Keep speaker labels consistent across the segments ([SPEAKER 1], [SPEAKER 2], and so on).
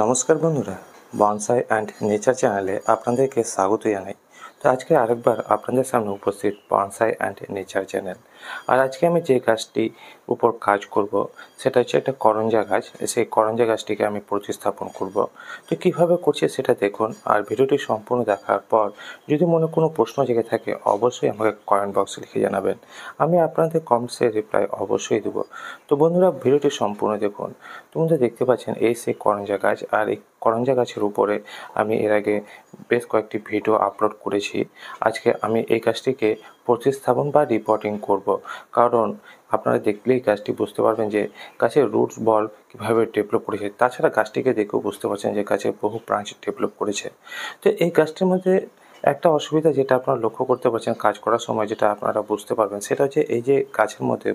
[SPEAKER 1] নমস্কার বন্ধুরা bonsai and nature চ্যানেলে আপনাদেরকে স্বাগত জানাই তো আজকে আরেকবার আপনাদের সামনে উপস্থিত বনসাই অ্যান্ড নেচার চ্যানেল আর আজকে আমি যে গাছটি উপর কাজ করব সেটা হচ্ছে একটা করঞ্জা গাছ সেই করঞ্জা গাছটিকে আমি প্রতিস্থাপন করব তো কিভাবে করছে সেটা দেখুন আর ভিডিওটি সম্পূর্ণ দেখার পর যদি মনে কোনো প্রশ্ন জেগে থাকে অবশ্যই আমাকে কমেন্ট বক্সে লিখে জানাবেন আমি আপনাদের কমসে রিপ্লাই অবশ্যই দেব তো বন্ধুরা ভিডিওটি সম্পূর্ণ দেখুন তোমরা দেখতে পাচ্ছেন এই সেই করঞ্জা গাছ আর এই করঞ্জা গাছের উপরে আমি এর আগে বেশ কয়েকটি ভিডিও আপলোড করেছি আজকে আমি এই গাছটিকে প্রতিস্থাপন বা রিপোর্টিং করব কারণ আপনারা দেখলেই গাছটি বুঝতে পারবেন যে গাছের রুটস বল কীভাবে ডেভেলপ করেছে তাছাড়া গাছটিকে দেখেও বুঝতে পারছেন যে গাছের বহু ব্রাঞ্চ ডেভেলপ করেছে তো এই গাছটির মধ্যে একটা অসুবিধা যেটা আপনারা লক্ষ্য করতে পারছেন কাজ করার সময় যেটা আপনারা বুঝতে পারবেন সেটা হচ্ছে এই যে গাছের মধ্যে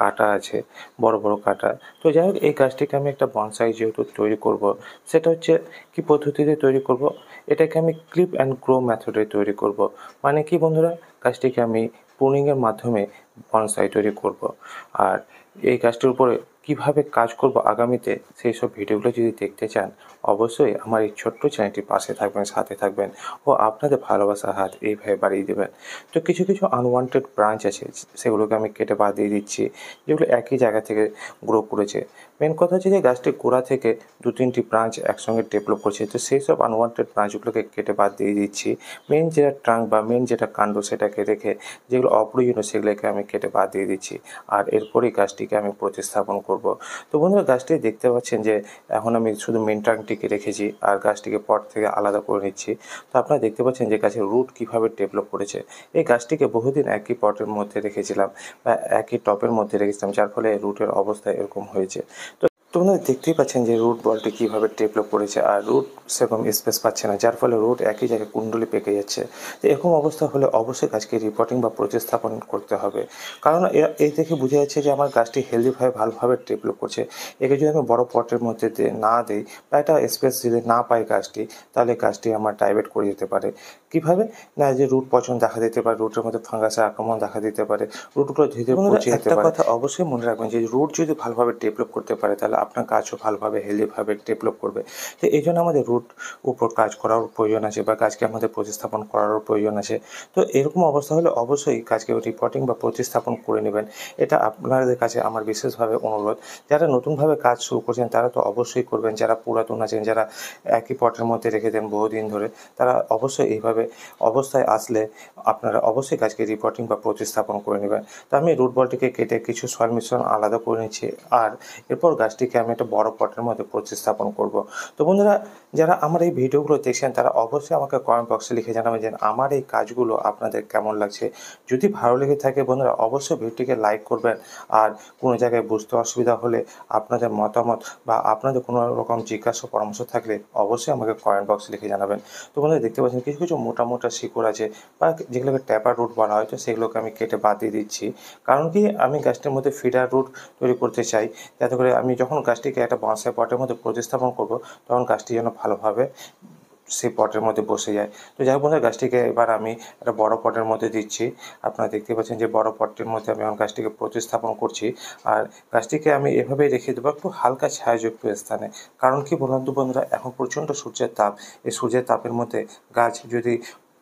[SPEAKER 1] কাটা আছে বড় বড় কাটা তো যাই হোক এই গাছটিকে আমি একটা বনসাই যেহেতু তৈরি করব সেটা হচ্ছে কি পদ্ধতিতে তৈরি করব এটাকে আমি ক্লিপ অ্যান্ড গ্রো মেথডে তৈরি করব মানে কি বন্ধুরা গাছটিকে আমি পুনিংয়ের মাধ্যমে বনসাই তৈরি করব আর এই গাছটির উপরে কিভাবে কাজ করব আগামীতে সেই সব ভিডিওগুলো যদি দেখতে চান অবশ্যই আমার এই ছোট্ট চ্যানেলটির পাশে থাকবেন সাথে থাকবেন ও আপনাদের ভালোবাসার হাত এইভাবে বাড়িয়ে দেবেন তো কিছু কিছু আনওয়ান্টেড ব্রাঞ্চ আছে সেগুলোকে আমি কেটে বাদ দিয়ে দিচ্ছি যেগুলো একই জায়গা থেকে গ্রো করেছে মেন কথা হচ্ছে যে গাছটির গোড়া থেকে দু তিনটি ব্রাঞ্চ একসঙ্গে ডেভেলপ করছে তো সেই সব আনওয়ান্টেড ব্রাঞ্চগুলোকে কেটে বাদ দিয়ে দিচ্ছি মেন যেটা ট্রাঙ্ক বা মেন যেটা কাণ্ড সেটাকে রেখে যেগুলো অপ্রয়োজনীয় সেগুলোকে আমি কেটে বাদ দিয়ে দিচ্ছি আর এরপরেই গাছটিকে আমি প্রতিস্থাপন করব তো বন্ধুরা গাছটি দেখতে পাচ্ছেন যে এখন আমি শুধু মেন ট্রাঙ্কটিকে রেখেছি আর গাছটিকে পট থেকে আলাদা করে নিচ্ছি তো আপনারা দেখতে পাচ্ছেন যে গাছের রুট কীভাবে ডেভেলপ করেছে এই গাছটিকে বহুদিন একই পটের মধ্যে রেখেছিলাম বা একই টপের মধ্যে রেখেছিলাম যার ফলে রুটের অবস্থা এরকম হয়েছে আপনারা দেখতেই পাচ্ছেন যে রুট বলটি কীভাবে ডেভেলপ করেছে আর রুট সেরকম স্পেস পাচ্ছে না যার ফলে রুট একই জায়গায় কুণ্ডলি পেকে যাচ্ছে তো এরকম অবস্থা হলে অবশ্যই গাছকে রিপোর্টিং বা প্রতিস্থাপন করতে হবে কারণ এই দেখে বোঝা যাচ্ছে যে আমার গাছটি হেলদিভাবে ভালোভাবে ডেভেলপ করছে একে যদি আমি বড় পটের মধ্যে না দিই বা একটা স্পেস যদি না পাই গাছটি তাহলে গাছটি আমার ডাইভেট করে যেতে পারে কিভাবে না যে রুট পচন দেখা দিতে পারে রুটের মধ্যে ফাঙ্গাসের আক্রমণ দেখা দিতে পারে রুটগুলো ধীরে ধীরে কথা অবশ্যই মনে রাখবেন যে রুট যদি ভালোভাবে ডেভেলপ করতে পারে তাহলে আপনার কাজও ভালোভাবে হেলদিভাবে ডেভেলপ করবে তো এই জন্য আমাদের রুট উপর কাজ করার প্রয়োজন আছে বা গাছকে আমাদের প্রতিস্থাপন করারও প্রয়োজন আছে তো এরকম অবস্থা হলে অবশ্যই কাজকে রিপোর্টিং বা প্রতিস্থাপন করে নেবেন এটা আপনাদের কাছে আমার বিশেষভাবে অনুরোধ যারা নতুনভাবে কাজ শুরু করছেন তারা তো অবশ্যই করবেন যারা পুরাতন আছেন যারা একই পটের মধ্যে রেখে দেন বহুদিন ধরে তারা অবশ্যই এইভাবে অবস্থায় আসলে আপনারা অবশ্যই কাজকে রিপোর্টিং বা প্রতিস্থাপন করে নেবেন তো আমি রুট বলটিকে কেটে কিছু সয়েল মিশ্রণ আলাদা করে নিচ্ছি আর এরপর গাছটি থেকে আমি একটা বড় পটের মধ্যে প্রতিস্থাপন করব তো বন্ধুরা যারা আমার এই ভিডিওগুলো দেখছেন তারা অবশ্যই আমাকে কমেন্ট বক্সে লিখে জানাবেন যে আমার এই কাজগুলো আপনাদের কেমন লাগছে যদি ভালো লেগে থাকে বন্ধুরা অবশ্যই ভিডিওটিকে লাইক করবেন আর কোনো জায়গায় বুঝতে অসুবিধা হলে আপনাদের মতামত বা আপনাদের কোনো রকম জিজ্ঞাসা পরামর্শ থাকলে অবশ্যই আমাকে কমেন্ট বক্সে লিখে জানাবেন তো বন্ধুরা দেখতে পাচ্ছেন কিছু কিছু মোটা মোটা শিকড় আছে বা যেগুলোকে ট্যাপার রুট বলা হয় তো সেগুলোকে আমি কেটে বাদ দিয়ে দিচ্ছি কারণ কি আমি গাছটির মধ্যে ফিডার রুট তৈরি করতে চাই যাতে করে আমি যখন গাছটিকে একটা বাঁশের পটের মধ্যে প্রতিস্থাপন করব তখন গাছটি যেন ভালোভাবে সেই পটের মধ্যে বসে যায় তো যাই হোক গাছটিকে এবার আমি একটা বড় পটের মধ্যে দিচ্ছি আপনারা দেখতে পাচ্ছেন যে বড় পটের মধ্যে আমি এখন গাছটিকে প্রতিস্থাপন করছি আর গাছটিকে আমি এভাবেই রেখে দেবো একটু হালকা ছায়াযুক্ত স্থানে কারণ কি বলুন তো বন্ধুরা এখন প্রচণ্ড সূর্যের তাপ এই সূর্যের তাপের মধ্যে গাছ যদি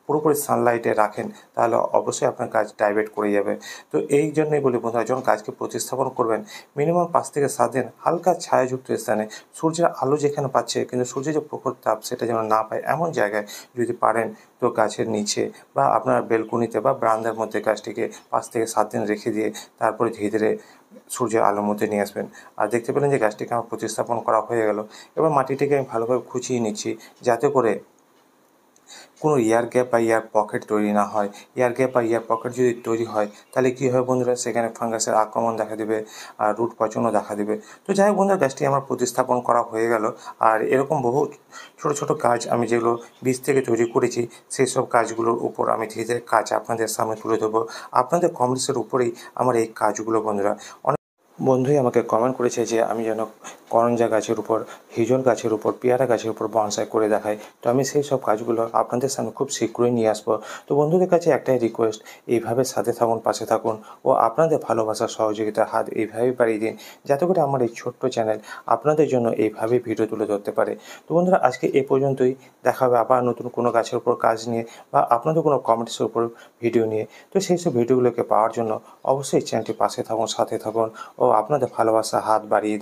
[SPEAKER 1] পুরোপুরি সানলাইটে রাখেন তাহলে অবশ্যই আপনার কাজ ডাইভার্ট করে যাবে তো এই জন্যই বলি বন্ধুরা যখন কাজকে প্রতিস্থাপন করবেন মিনিমাম পাঁচ থেকে সাত দিন হালকা ছায়াযুক্ত স্থানে সূর্যের আলো যেখানে পাচ্ছে কিন্তু সূর্যের যে প্রখর তাপ সেটা যেন না পায় এমন জায়গায় যদি পারেন তো গাছের নিচে বা আপনার বেলকুনিতে বা ব্রান্দার মধ্যে গাছটিকে পাঁচ থেকে সাত দিন রেখে দিয়ে তারপরে ধীরে ধীরে সূর্যের আলোর মধ্যে নিয়ে আসবেন আর দেখতে পেলেন যে গাছটিকে আমার প্রতিস্থাপন করা হয়ে গেল এবার মাটিটিকে আমি ভালোভাবে খুঁচিয়ে নিচ্ছি যাতে করে কোনো এয়ার গ্যাপ বা এয়ার পকেট তৈরি না হয় এয়ার গ্যাপ বা এয়ার পকেট যদি তৈরি হয় তাহলে কী হবে বন্ধুরা সেখানে ফাঙ্গাসের আক্রমণ দেখা দেবে আর রুট পচনও দেখা দেবে তো যাই হোক বন্ধুরা গাছটি আমার প্রতিস্থাপন করা হয়ে গেল আর এরকম বহু ছোট ছোট কাজ আমি যেগুলো বীজ থেকে তৈরি করেছি সেই সব কাজগুলোর উপর আমি ধীরে ধীরে কাজ আপনাদের সামনে তুলে দেবো আপনাদের কমেন্টসের উপরেই আমার এই কাজগুলো বন্ধুরা অনেক বন্ধুই আমাকে কমেন্ট করেছে যে আমি যেন করঞ্জা গাছের উপর হিজল গাছের উপর পেয়ারা গাছের উপর বনসাই করে দেখাই তো আমি সেই সব কাজগুলো আপনাদের সামনে খুব শীঘ্রই নিয়ে আসবো তো বন্ধুদের কাছে একটাই রিকোয়েস্ট এইভাবে সাথে থাকুন পাশে থাকুন ও আপনাদের ভালোবাসা সহযোগিতার হাত এইভাবেই বাড়িয়ে দিন যাতে করে আমার এই ছোট্ট চ্যানেল আপনাদের জন্য এইভাবেই ভিডিও তুলে ধরতে পারে তো বন্ধুরা আজকে এ পর্যন্তই দেখা হবে আবার নতুন কোনো গাছের উপর কাজ নিয়ে বা আপনাদের কোনো কমেন্টসের উপর ভিডিও নিয়ে তো সেই সব ভিডিওগুলোকে পাওয়ার জন্য অবশ্যই চ্যানেলটি পাশে থাকুন সাথে থাকুন ও আপনাদের ভালোবাসা হাত বাড়িয়ে